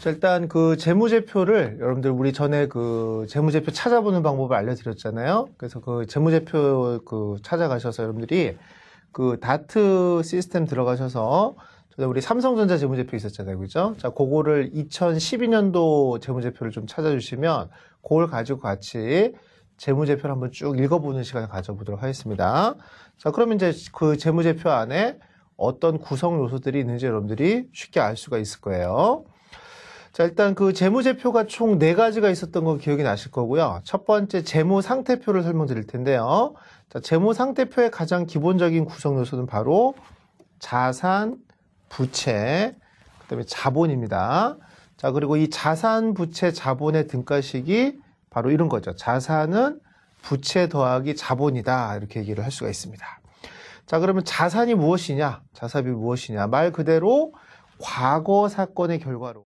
자, 일단 그 재무제표를 여러분들 우리 전에 그 재무제표 찾아보는 방법을 알려드렸잖아요. 그래서 그 재무제표 그 찾아가셔서 여러분들이 그 다트 시스템 들어가셔서 우리 삼성전자 재무제표 있었잖아요. 그죠? 자, 그거를 2012년도 재무제표를 좀 찾아주시면 그걸 가지고 같이 재무제표를 한번 쭉 읽어보는 시간을 가져보도록 하겠습니다. 자, 그러면 이제 그 재무제표 안에 어떤 구성 요소들이 있는지 여러분들이 쉽게 알 수가 있을 거예요. 자, 일단 그 재무제표가 총 네 가지가 있었던 거 기억이 나실 거고요. 첫 번째 재무 상태표를 설명드릴 텐데요. 자, 재무 상태표의 가장 기본적인 구성 요소는 바로 자산, 부채, 그다음에 자본입니다. 자, 그리고 이 자산, 부채, 자본의 등가식이 바로 이런 거죠. 자산은 부채 더하기 자본이다. 이렇게 얘기를 할 수가 있습니다. 자, 그러면 자산이 무엇이냐? 자산이 무엇이냐? 말 그대로 과거 사건의 결과로